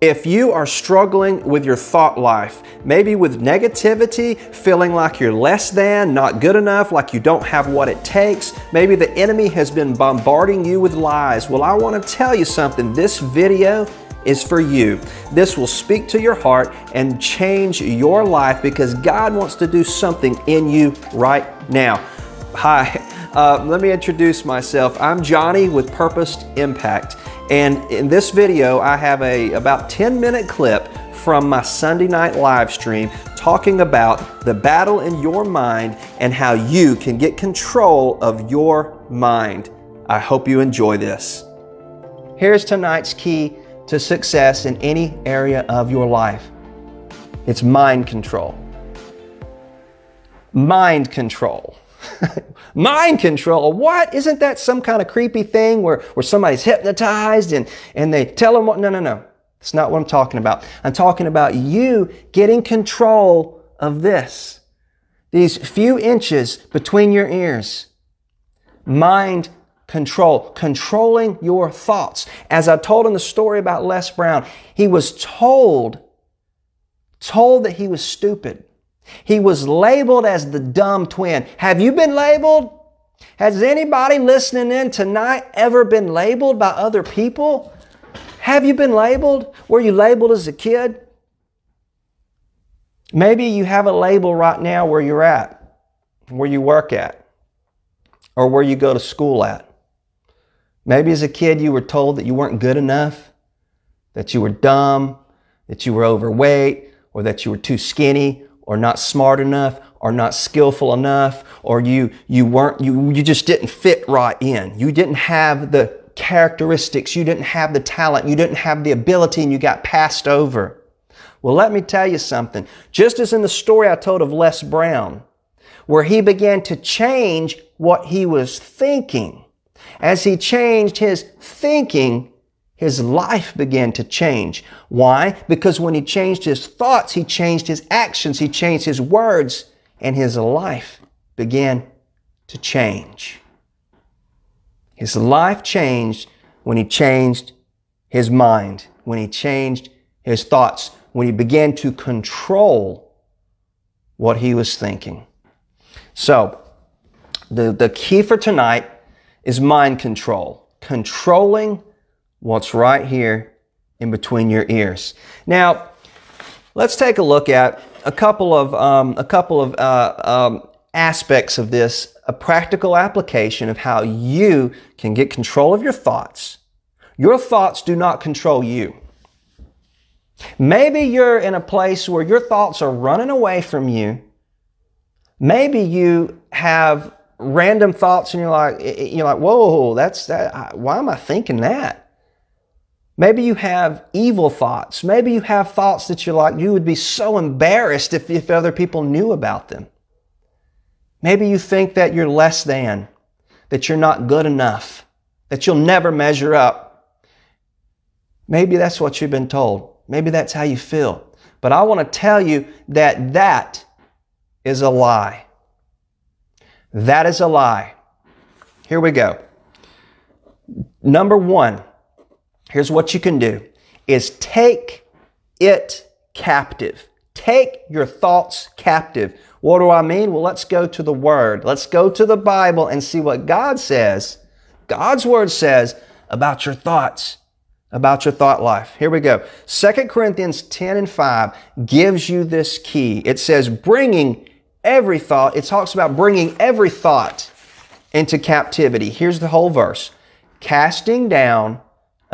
If you are struggling with your thought life, maybe with negativity, feeling like you're less than, not good enough, like you don't have what it takes, maybe the enemy has been bombarding you with lies. Well, I want to tell you something. This video is for you. This will speak to your heart and change your life because God wants to do something in you right now. Hi, uh, let me introduce myself. I'm Johnny with Purposed Impact. And in this video, I have a about 10 minute clip from my Sunday night live stream talking about the battle in your mind and how you can get control of your mind. I hope you enjoy this. Here's tonight's key to success in any area of your life. It's mind control. Mind control. mind control. What? Isn't that some kind of creepy thing where, where somebody's hypnotized and, and they tell them what? No, no, no. It's not what I'm talking about. I'm talking about you getting control of this. These few inches between your ears. Mind control, controlling your thoughts. As I told in the story about Les Brown, he was told, told that he was stupid. He was labeled as the dumb twin. Have you been labeled? Has anybody listening in tonight ever been labeled by other people? Have you been labeled? Were you labeled as a kid? Maybe you have a label right now where you're at, where you work at, or where you go to school at. Maybe as a kid you were told that you weren't good enough, that you were dumb, that you were overweight, or that you were too skinny, or not smart enough or not skillful enough or you you weren't you you just didn't fit right in. You didn't have the characteristics, you didn't have the talent, you didn't have the ability and you got passed over. Well, let me tell you something. Just as in the story I told of Les Brown, where he began to change what he was thinking, as he changed his thinking, his life began to change. Why? Because when he changed his thoughts, he changed his actions, he changed his words, and his life began to change. His life changed when he changed his mind, when he changed his thoughts, when he began to control what he was thinking. So, the, the key for tonight is mind control, controlling what's right here in between your ears. Now, let's take a look at a couple of um, a couple of uh, um, aspects of this, a practical application of how you can get control of your thoughts. Your thoughts do not control you. Maybe you're in a place where your thoughts are running away from you. Maybe you have random thoughts and you're like, you're like, whoa, that's that. Why am I thinking that? Maybe you have evil thoughts. Maybe you have thoughts that you're like, you would be so embarrassed if, if other people knew about them. Maybe you think that you're less than, that you're not good enough, that you'll never measure up. Maybe that's what you've been told. Maybe that's how you feel. But I want to tell you that that is a lie. That is a lie. Here we go. Number one, Here's what you can do is take it captive. Take your thoughts captive. What do I mean? Well, let's go to the Word. Let's go to the Bible and see what God says. God's Word says about your thoughts, about your thought life. Here we go. Second Corinthians 10 and 5 gives you this key. It says, bringing every thought, it talks about bringing every thought into captivity. Here's the whole verse casting down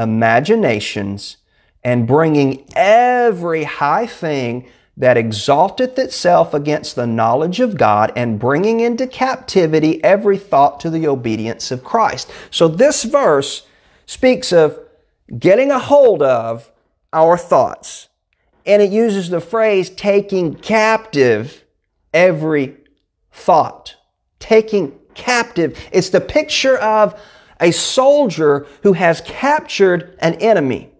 imaginations, and bringing every high thing that exalteth itself against the knowledge of God and bringing into captivity every thought to the obedience of Christ. So this verse speaks of getting a hold of our thoughts. And it uses the phrase taking captive every thought. Taking captive. It's the picture of a soldier who has captured an enemy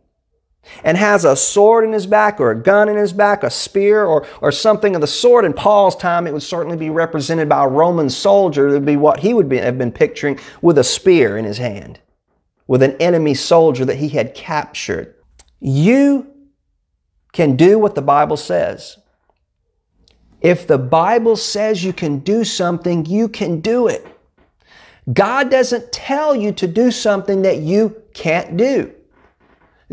and has a sword in his back or a gun in his back, a spear or, or something of the sort. In Paul's time, it would certainly be represented by a Roman soldier. It would be what he would be, have been picturing with a spear in his hand, with an enemy soldier that he had captured. You can do what the Bible says. If the Bible says you can do something, you can do it. God doesn't tell you to do something that you can't do.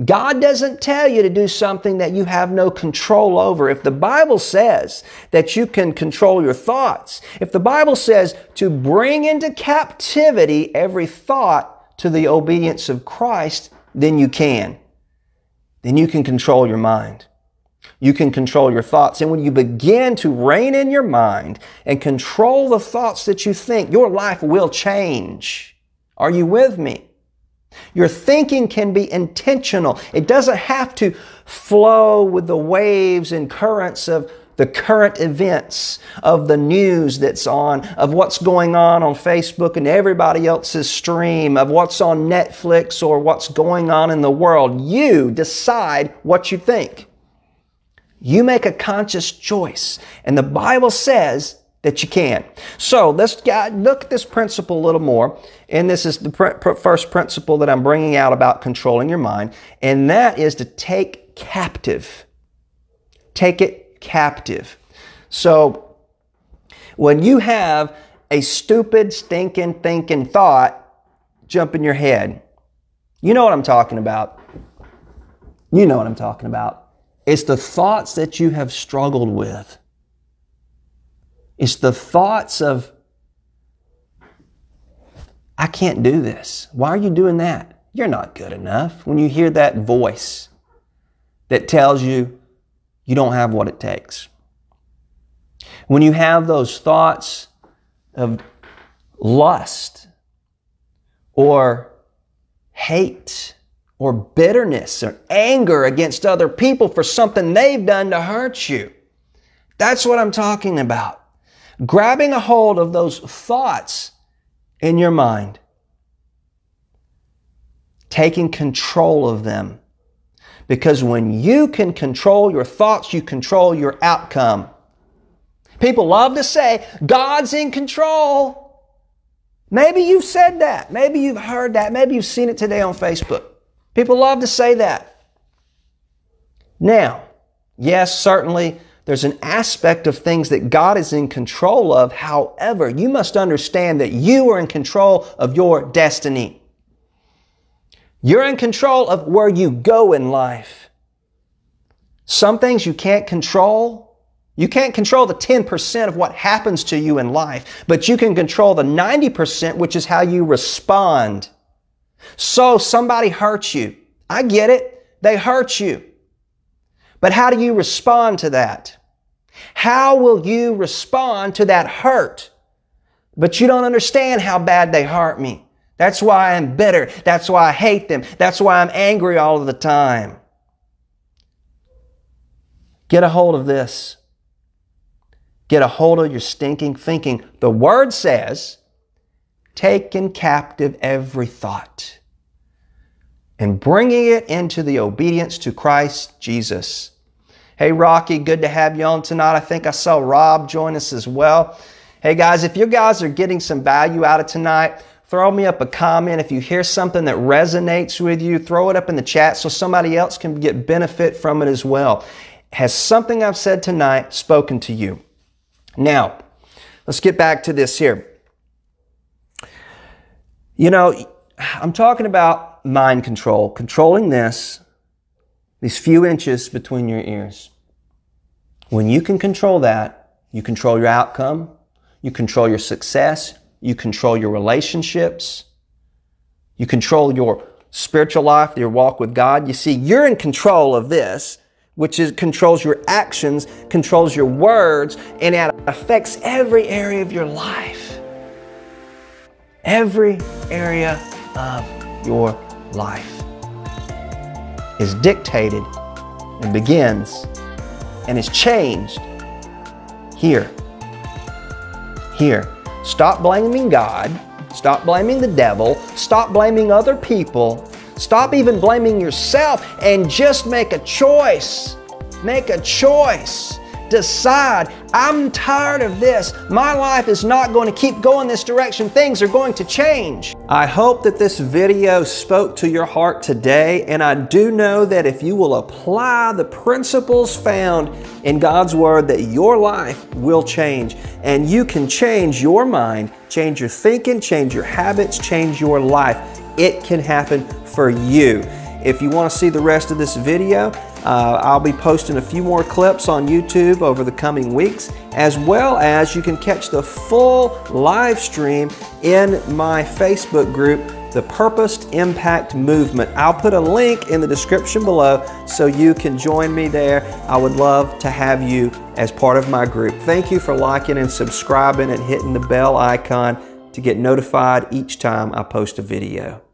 God doesn't tell you to do something that you have no control over. If the Bible says that you can control your thoughts, if the Bible says to bring into captivity every thought to the obedience of Christ, then you can. Then you can control your mind you can control your thoughts. And when you begin to rein in your mind and control the thoughts that you think, your life will change. Are you with me? Your thinking can be intentional. It doesn't have to flow with the waves and currents of the current events of the news that's on, of what's going on on Facebook and everybody else's stream, of what's on Netflix or what's going on in the world. You decide what you think. You make a conscious choice. And the Bible says that you can. So let's uh, look at this principle a little more. And this is the pr- first principle that I'm bringing out about controlling your mind. And that is to take captive. Take it captive. So when you have a stupid, stinking, thinking thought jump in your head, you know what I'm talking about. You know what I'm talking about. It's the thoughts that you have struggled with. It's the thoughts of, I can't do this. Why are you doing that? You're not good enough. When you hear that voice that tells you you don't have what it takes. When you have those thoughts of lust or hate or bitterness or anger against other people for something they've done to hurt you. That's what I'm talking about. Grabbing a hold of those thoughts in your mind. Taking control of them. Because when you can control your thoughts, you control your outcome. People love to say, God's in control. Maybe you've said that. Maybe you've heard that. Maybe you've seen it today on Facebook. People love to say that. Now, yes, certainly there's an aspect of things that God is in control of. However, you must understand that you are in control of your destiny. You're in control of where you go in life. Some things you can't control. You can't control the 10% of what happens to you in life, but you can control the 90%, which is how you respond so somebody hurts you. I get it. They hurt you. But how do you respond to that? How will you respond to that hurt? But you don't understand how bad they hurt me. That's why I'm bitter. That's why I hate them. That's why I'm angry all of the time. Get a hold of this. Get a hold of your stinking thinking. The Word says taken captive every thought and bringing it into the obedience to Christ Jesus. Hey, Rocky, good to have you on tonight. I think I saw Rob join us as well. Hey, guys, if you guys are getting some value out of tonight, throw me up a comment. If you hear something that resonates with you, throw it up in the chat so somebody else can get benefit from it as well. Has something I've said tonight spoken to you? Now, let's get back to this here. You know, I'm talking about mind control, controlling this, these few inches between your ears. When you can control that, you control your outcome, you control your success, you control your relationships, you control your spiritual life, your walk with God. You see, you're in control of this, which is controls your actions, controls your words, and it affects every area of your life. Every area of your life is dictated and begins and is changed here. Here. Stop blaming God. Stop blaming the devil. Stop blaming other people. Stop even blaming yourself and just make a choice. Make a choice Decide, I'm tired of this. My life is not going to keep going this direction. Things are going to change. I hope that this video spoke to your heart today, and I do know that if you will apply the principles found in God's Word, that your life will change, and you can change your mind, change your thinking, change your habits, change your life. It can happen for you. If you want to see the rest of this video, uh, I'll be posting a few more clips on YouTube over the coming weeks, as well as you can catch the full live stream in my Facebook group, The Purposed Impact Movement. I'll put a link in the description below so you can join me there. I would love to have you as part of my group. Thank you for liking and subscribing and hitting the bell icon to get notified each time I post a video.